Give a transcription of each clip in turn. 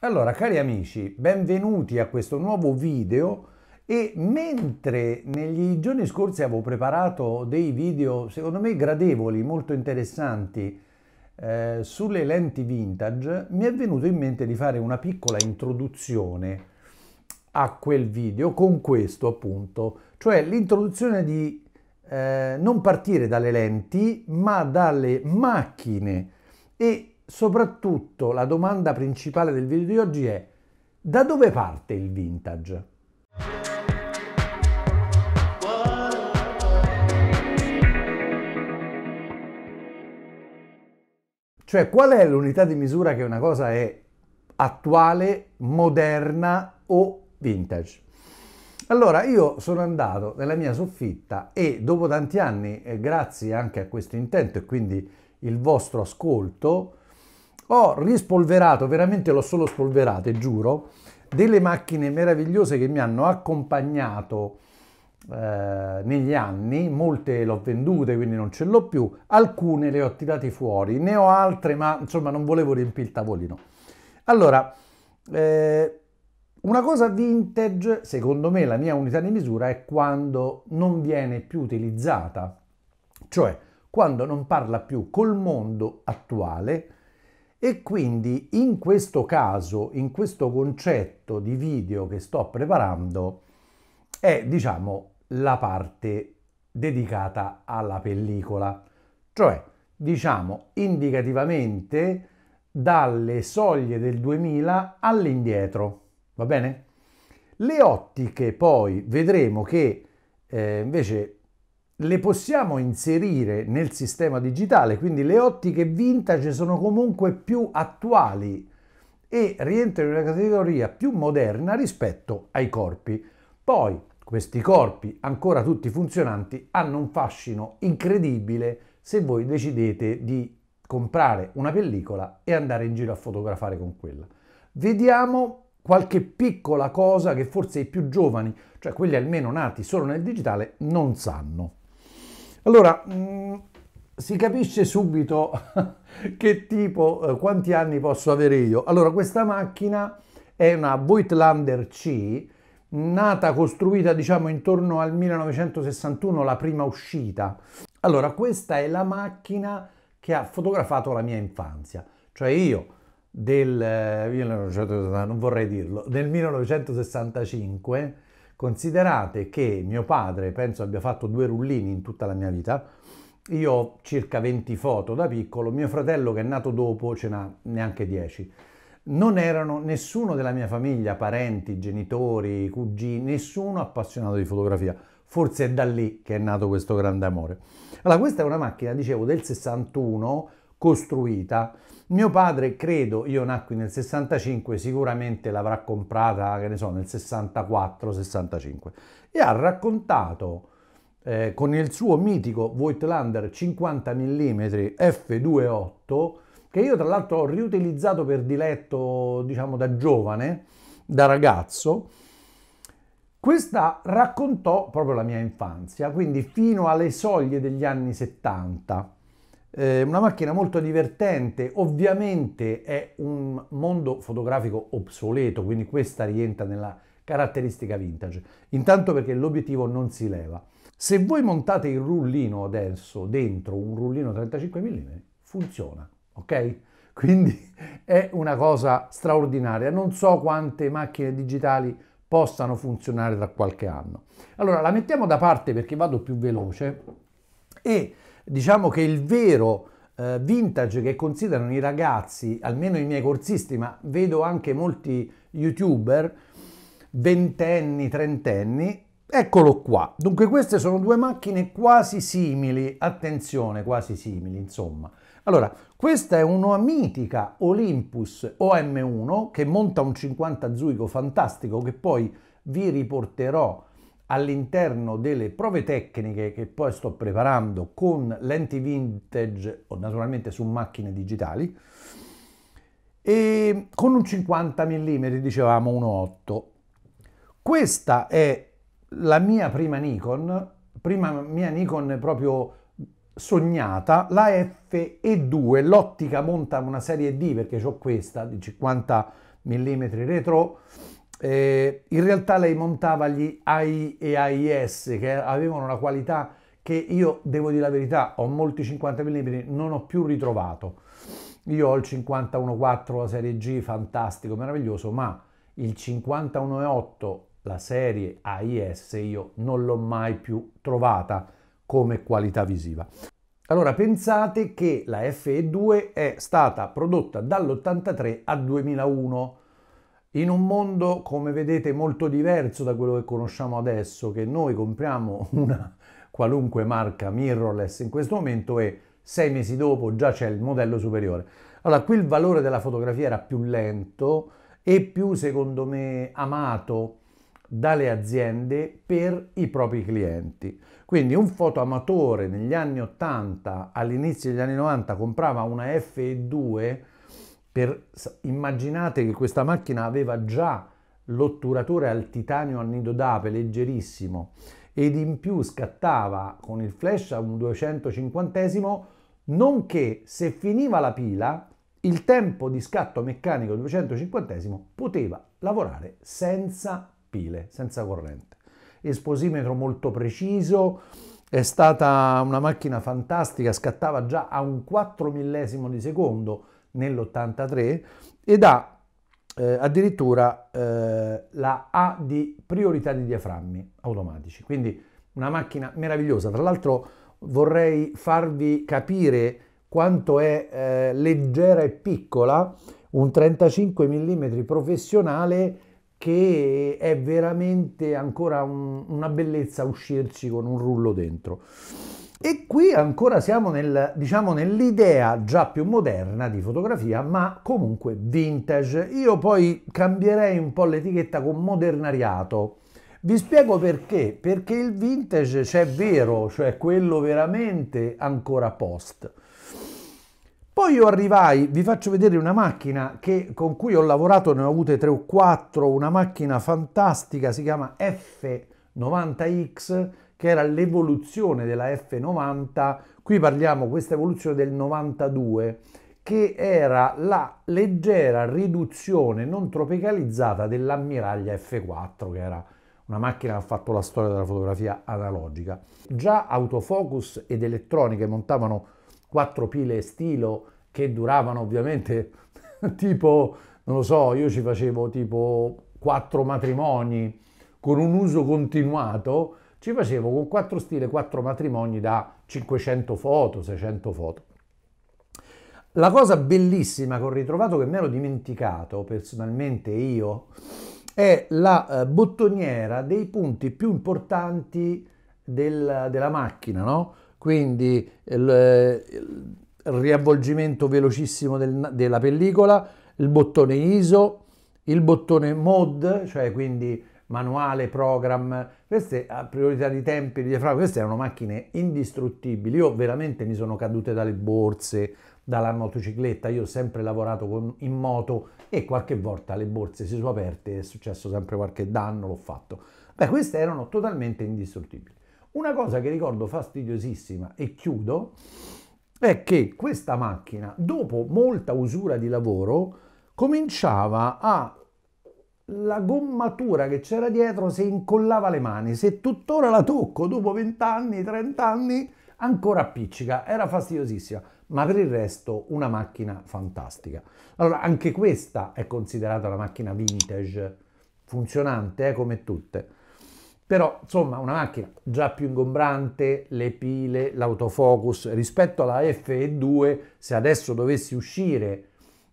Allora, cari amici, benvenuti a questo nuovo video e mentre negli giorni scorsi avevo preparato dei video, secondo me gradevoli, molto interessanti, eh, sulle lenti vintage, mi è venuto in mente di fare una piccola introduzione a quel video con questo appunto, cioè l'introduzione di eh, non partire dalle lenti ma dalle macchine e soprattutto la domanda principale del video di oggi è da dove parte il vintage? Cioè qual è l'unità di misura che una cosa è attuale, moderna o vintage? Allora, io sono andato nella mia soffitta e dopo tanti anni, grazie anche a questo intento e quindi il vostro ascolto, ho rispolverato, veramente l'ho solo spolverate, giuro, delle macchine meravigliose che mi hanno accompagnato eh, negli anni, molte le ho vendute quindi non ce l'ho più, alcune le ho tirate fuori, ne ho altre ma insomma non volevo riempire il tavolino. Allora, eh, una cosa vintage, secondo me la mia unità di misura, è quando non viene più utilizzata, cioè quando non parla più col mondo attuale, e quindi in questo caso, in questo concetto di video che sto preparando, è diciamo la parte dedicata alla pellicola, cioè diciamo indicativamente dalle soglie del 2000 all'indietro, va bene? Le ottiche poi vedremo che eh, invece le possiamo inserire nel sistema digitale, quindi le ottiche vintage sono comunque più attuali e rientrano in una categoria più moderna rispetto ai corpi. Poi questi corpi, ancora tutti funzionanti, hanno un fascino incredibile se voi decidete di comprare una pellicola e andare in giro a fotografare con quella. Vediamo qualche piccola cosa che forse i più giovani, cioè quelli almeno nati solo nel digitale, non sanno. Allora, mh, mm, si capisce subito che tipo, eh, quanti anni posso avere io. Allora, questa macchina è una Voigtlander C, nata, costruita diciamo intorno al 1961, la prima uscita. Allora, questa è la macchina che ha fotografato la mia infanzia, cioè io del, eh, non vorrei dirlo, del 1965 Considerate che mio padre, penso abbia fatto due rullini in tutta la mia vita, io ho circa 20 foto da piccolo, mio fratello che è nato dopo ce n'ha neanche 10. Non erano nessuno della mia famiglia, parenti, genitori, cugini, nessuno appassionato di fotografia. Forse è da lì che è nato questo grande amore. Allora, questa è una macchina, dicevo, del 61 costruita. Mio padre, credo, io nacqui nel 65, sicuramente l'avrà comprata, che ne so, nel 64-65, e ha raccontato eh, con il suo mitico Voigtlander 50 mm f2.8, che io tra l'altro ho riutilizzato per diletto, diciamo, da giovane, da ragazzo, questa raccontò proprio la mia infanzia, quindi fino alle soglie degli anni 70. Eh, una macchina molto divertente, ovviamente è un mondo fotografico obsoleto, quindi questa rientra nella caratteristica vintage, intanto perché l'obiettivo non si leva. Se voi montate il rullino adesso dentro un rullino 35 mm, funziona, ok? Quindi è una cosa straordinaria. Non so quante macchine digitali possano funzionare tra qualche anno. Allora la mettiamo da parte perché vado più veloce e diciamo che il vero eh, vintage che considerano i ragazzi, almeno i miei corsisti, ma vedo anche molti youtuber, ventenni, trentenni, eccolo qua. Dunque queste sono due macchine quasi simili, attenzione, quasi simili, insomma. Allora, questa è una mitica Olympus OM1 che monta un 50 zuigo fantastico che poi vi riporterò all'interno delle prove tecniche che poi sto preparando con lenti vintage o naturalmente su macchine digitali e con un 50 mm dicevamo 1.8 questa è la mia prima Nikon prima mia Nikon proprio sognata la FE2 l'ottica monta una serie D perché ho questa di 50 mm retro eh, in realtà lei montava gli AI e AIS che avevano una qualità che io devo dire la verità ho molti 50 mm non ho più ritrovato io ho il 51.4 la serie G fantastico meraviglioso ma il 51.8 la serie AIS io non l'ho mai più trovata come qualità visiva allora pensate che la FE2 è stata prodotta dall'83 al 2001 in un mondo, come vedete, molto diverso da quello che conosciamo adesso, che noi compriamo una qualunque marca mirrorless in questo momento e sei mesi dopo già c'è il modello superiore. Allora, qui il valore della fotografia era più lento e più, secondo me, amato dalle aziende per i propri clienti. Quindi un fotoamatore negli anni 80, all'inizio degli anni 90, comprava una fe 2 per, immaginate che questa macchina aveva già l'otturatore al titanio annido d'ape leggerissimo ed in più scattava con il flash a un 250 esimo nonché se finiva la pila il tempo di scatto meccanico 250 poteva lavorare senza pile, senza corrente. Esposimetro molto preciso, è stata una macchina fantastica, scattava già a un 4 millesimo di secondo, nell'83 ed ha eh, addirittura eh, la A di priorità di diaframmi automatici. Quindi una macchina meravigliosa. Tra l'altro vorrei farvi capire quanto è eh, leggera e piccola un 35 mm professionale che è veramente ancora un, una bellezza uscirci con un rullo dentro. E qui ancora siamo nel, diciamo, nell'idea già più moderna di fotografia, ma comunque vintage. Io poi cambierei un po' l'etichetta con modernariato. Vi spiego perché, perché il vintage c'è vero, cioè quello veramente ancora post. Poi io arrivai, vi faccio vedere una macchina che, con cui ho lavorato, ne ho avute tre o quattro, una macchina fantastica, si chiama F90X, che era l'evoluzione della F90, qui parliamo di questa evoluzione del 92, che era la leggera riduzione non tropicalizzata dell'ammiraglia F4, che era una macchina che ha fatto la storia della fotografia analogica. Già autofocus ed elettroniche montavano quattro pile stilo che duravano ovviamente tipo, non lo so, io ci facevo tipo quattro matrimoni con un uso continuato ci facevo con quattro stile, quattro matrimoni da 500 foto, 600 foto. La cosa bellissima che ho ritrovato, che mi ero dimenticato personalmente io, è la eh, bottoniera dei punti più importanti del, della macchina, no? Quindi il, eh, il riavvolgimento velocissimo del, della pellicola, il bottone ISO, il bottone mod, cioè quindi manuale, program, queste a priorità di tempi, queste erano macchine indistruttibili, io veramente mi sono cadute dalle borse, dalla motocicletta, io ho sempre lavorato con, in moto e qualche volta le borse si sono aperte, è successo sempre qualche danno, l'ho fatto. Beh, queste erano totalmente indistruttibili. Una cosa che ricordo fastidiosissima e chiudo è che questa macchina, dopo molta usura di lavoro, cominciava a la gommatura che c'era dietro si incollava le mani. Se tuttora la tocco dopo 20 anni, 30 anni, ancora appiccica, era fastidiosissima, ma per il resto una macchina fantastica. Allora, anche questa è considerata una macchina vintage, funzionante eh, come tutte. Però, insomma, una macchina già più ingombrante, le pile, l'autofocus, rispetto alla FE2, se adesso dovessi uscire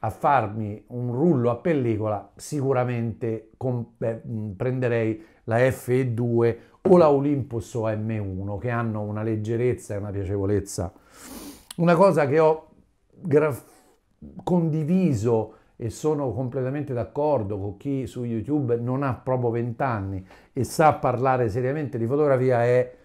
a farmi un rullo a pellicola, sicuramente con, beh, prenderei la FE2 o la Olympus o M1 che hanno una leggerezza e una piacevolezza. Una cosa che ho condiviso e sono completamente d'accordo con chi su YouTube non ha proprio vent'anni e sa parlare seriamente di fotografia è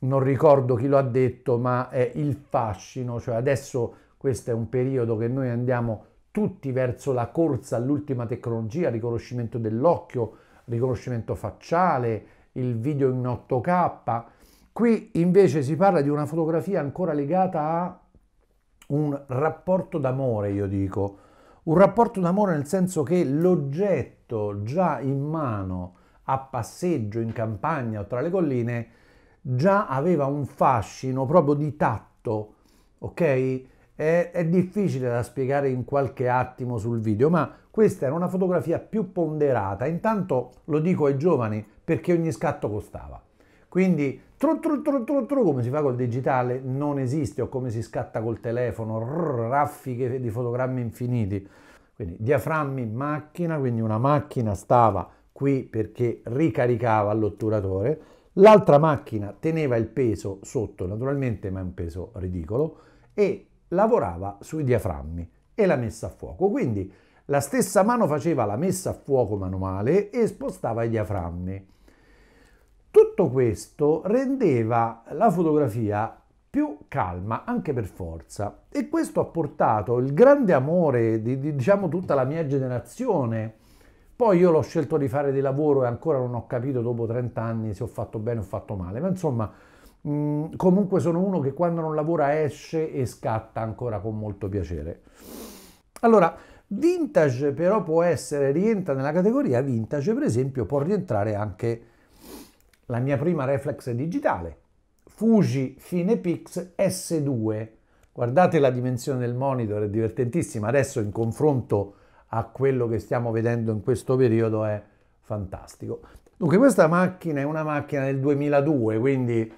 non ricordo chi lo ha detto, ma è il fascino, cioè adesso questo è un periodo che noi andiamo tutti verso la corsa all'ultima tecnologia, riconoscimento dell'occhio, riconoscimento facciale, il video in 8K. Qui invece si parla di una fotografia ancora legata a un rapporto d'amore, io dico. Un rapporto d'amore nel senso che l'oggetto già in mano, a passeggio, in campagna o tra le colline, già aveva un fascino proprio di tatto, ok? è, è difficile da spiegare in qualche attimo sul video, ma questa era una fotografia più ponderata. Intanto lo dico ai giovani perché ogni scatto costava. Quindi tru, tru, tru, tru, tru, come si fa col digitale non esiste o come si scatta col telefono, raffiche di fotogrammi infiniti. Quindi diaframmi macchina, quindi una macchina stava qui perché ricaricava l'otturatore, l'altra macchina teneva il peso sotto naturalmente, ma è un peso ridicolo, e lavorava sui diaframmi e la messa a fuoco. Quindi la stessa mano faceva la messa a fuoco manuale e spostava i diaframmi. Tutto questo rendeva la fotografia più calma anche per forza e questo ha portato il grande amore di, di diciamo tutta la mia generazione poi io l'ho scelto di fare di lavoro e ancora non ho capito dopo 30 anni se ho fatto bene o fatto male ma insomma Mm, comunque sono uno che quando non lavora esce e scatta ancora con molto piacere. Allora, vintage però può essere, rientra nella categoria vintage, per esempio può rientrare anche la mia prima reflex digitale, Fuji Finepix S2. Guardate la dimensione del monitor, è divertentissima, adesso in confronto a quello che stiamo vedendo in questo periodo è fantastico. Dunque questa macchina è una macchina del 2002, quindi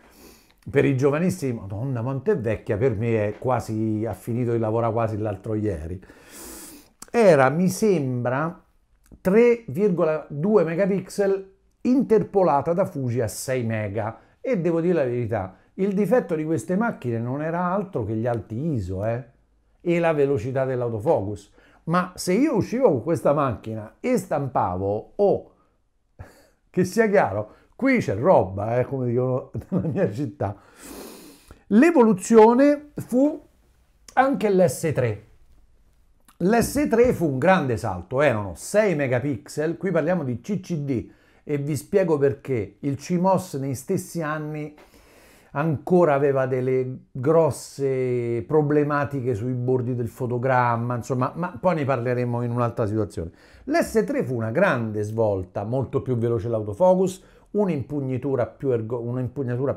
per i giovanissimi, madonna quanto è vecchia, per me è quasi, ha finito di lavorare quasi l'altro ieri, era, mi sembra, 3,2 megapixel interpolata da Fuji a 6 mega e devo dire la verità, il difetto di queste macchine non era altro che gli alti ISO eh? e la velocità dell'autofocus, ma se io uscivo con questa macchina e stampavo o, oh, che sia chiaro, Qui c'è roba, eh, come dicono nella mia città. L'evoluzione fu anche l'S3. L'S3 fu un grande salto, eh, erano 6 megapixel, qui parliamo di CCD e vi spiego perché il CMOS nei stessi anni ancora aveva delle grosse problematiche sui bordi del fotogramma, insomma, ma poi ne parleremo in un'altra situazione. L'S3 fu una grande svolta, molto più veloce l'autofocus, un'impugnatura più, ergo, un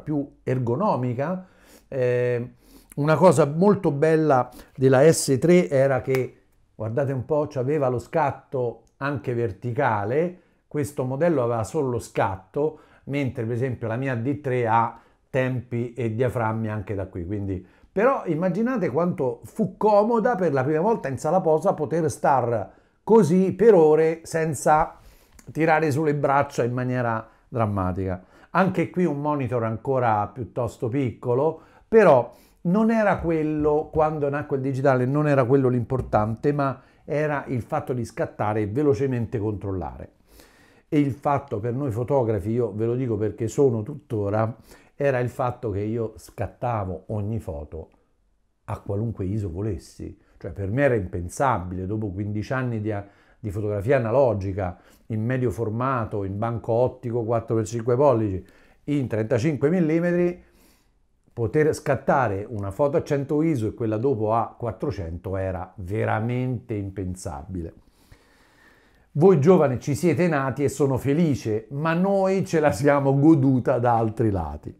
più ergonomica. Eh, una cosa molto bella della S3 era che, guardate un po', aveva lo scatto anche verticale, questo modello aveva solo lo scatto, mentre per esempio la mia D3 ha tempi e diaframmi anche da qui, quindi però immaginate quanto fu comoda per la prima volta in sala posa poter star così per ore senza tirare sulle braccia in maniera drammatica. Anche qui un monitor ancora piuttosto piccolo, però non era quello, quando nacque il digitale, non era quello l'importante, ma era il fatto di scattare e velocemente controllare. E il fatto per noi fotografi, io ve lo dico perché sono tuttora, era il fatto che io scattavo ogni foto a qualunque ISO volessi. Cioè per me era impensabile, dopo 15 anni di, di fotografia analogica in medio formato, in banco ottico 4x5 pollici, in 35 mm, poter scattare una foto a 100 ISO e quella dopo a 400 era veramente impensabile. Voi giovani ci siete nati e sono felice, ma noi ce la siamo goduta da altri lati.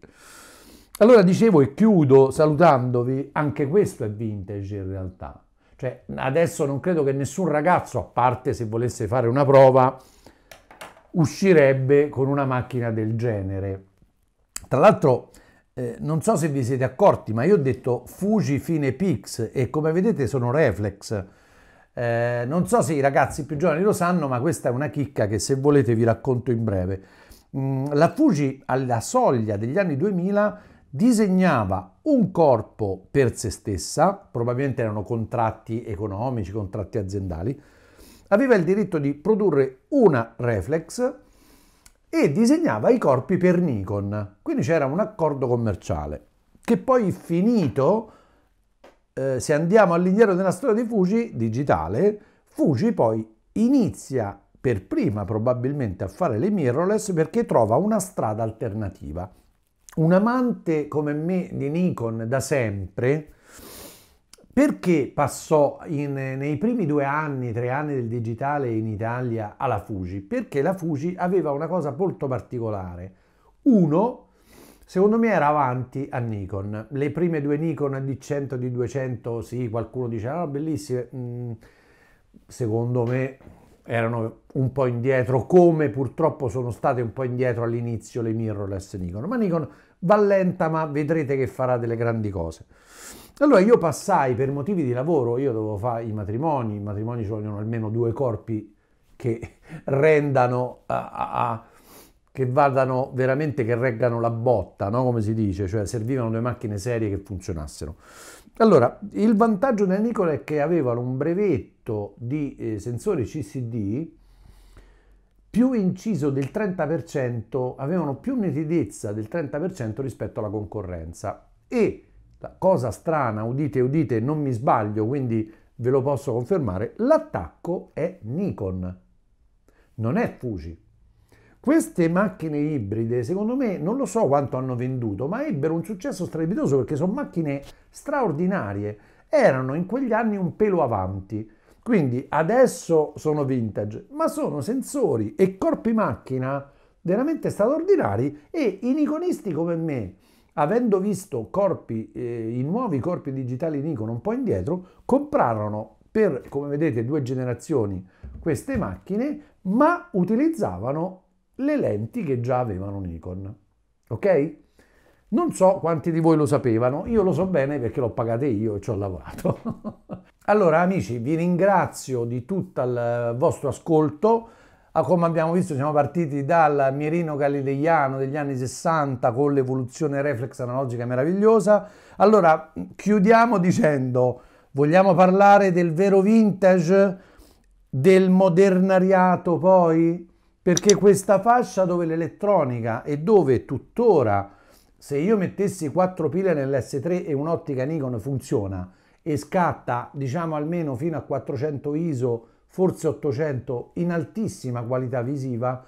Allora dicevo e chiudo salutandovi, anche questo è vintage in realtà cioè, adesso non credo che nessun ragazzo, a parte se volesse fare una prova, uscirebbe con una macchina del genere. Tra l'altro, eh, non so se vi siete accorti, ma io ho detto Fuji fine Pix e come vedete sono reflex. Eh, non so se i ragazzi più giovani lo sanno, ma questa è una chicca che se volete vi racconto in breve. Mm, la Fuji alla soglia degli anni 2000 disegnava un corpo per se stessa, probabilmente erano contratti economici, contratti aziendali, aveva il diritto di produrre una reflex e disegnava i corpi per Nikon, quindi c'era un accordo commerciale che poi finito, eh, se andiamo all'indietro della storia di Fuji, digitale, Fuji poi inizia per prima probabilmente a fare le mirrorless perché trova una strada alternativa un amante come me di Nikon da sempre, perché passò in, nei primi due anni, tre anni del digitale in Italia alla Fuji? Perché la Fuji aveva una cosa molto particolare. Uno, secondo me era avanti a Nikon. Le prime due Nikon di 100, di 200, sì, qualcuno diceva, ah, bellissime. Mm, secondo me erano un po' indietro, come purtroppo sono state un po' indietro all'inizio le mirrorless Nikon. Ma Nikon va lenta ma vedrete che farà delle grandi cose. Allora io passai per motivi di lavoro, io dovevo fare i matrimoni, i matrimoni ci vogliono almeno due corpi che rendano, a, a, a, che vadano veramente, che reggano la botta, no? come si dice, cioè servivano due macchine serie che funzionassero. Allora, il vantaggio della Nicola è che avevano un brevetto di eh, sensore CCD più inciso del 30%, avevano più nitidezza del 30% rispetto alla concorrenza. E la cosa strana, udite, udite, non mi sbaglio, quindi ve lo posso confermare, l'attacco è Nikon, non è Fuji. Queste macchine ibride, secondo me, non lo so quanto hanno venduto, ma ebbero un successo strepitoso perché sono macchine straordinarie. Erano in quegli anni un pelo avanti. Quindi adesso sono vintage, ma sono sensori e corpi macchina veramente straordinari e i niconisti come me, avendo visto corpi, eh, i nuovi corpi digitali Nikon un po' indietro, comprarono per, come vedete, due generazioni queste macchine, ma utilizzavano le lenti che già avevano Nikon. Ok? Non so quanti di voi lo sapevano, io lo so bene perché l'ho pagate io e ci ho lavorato. allora amici, vi ringrazio di tutto il vostro ascolto. Ah, come abbiamo visto siamo partiti dal mirino galileiano degli anni 60 con l'evoluzione reflex analogica meravigliosa. Allora chiudiamo dicendo, vogliamo parlare del vero vintage, del modernariato poi? Perché questa fascia dove l'elettronica e dove tuttora se io mettessi 4 pile nell'S3 e un'ottica Nikon funziona e scatta diciamo almeno fino a 400 ISO, forse 800 in altissima qualità visiva,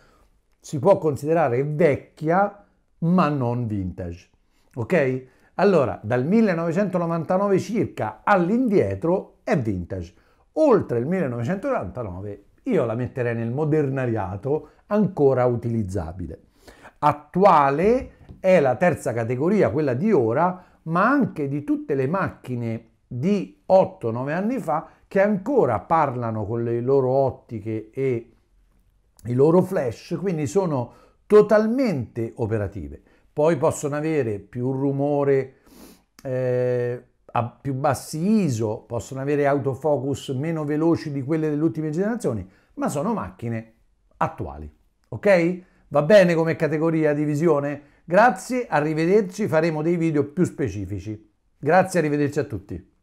si può considerare vecchia ma non vintage. Ok? Allora, dal 1999 circa all'indietro è vintage. Oltre il 1999 io la metterei nel modernariato ancora utilizzabile. Attuale è la terza categoria, quella di ora, ma anche di tutte le macchine di 8-9 anni fa che ancora parlano con le loro ottiche e i loro flash, quindi sono totalmente operative. Poi possono avere più rumore eh, a più bassi ISO, possono avere autofocus meno veloci di quelle delle ultime generazioni, ma sono macchine attuali. Ok? Va bene come categoria di visione? Grazie, arrivederci, faremo dei video più specifici. Grazie, arrivederci a tutti.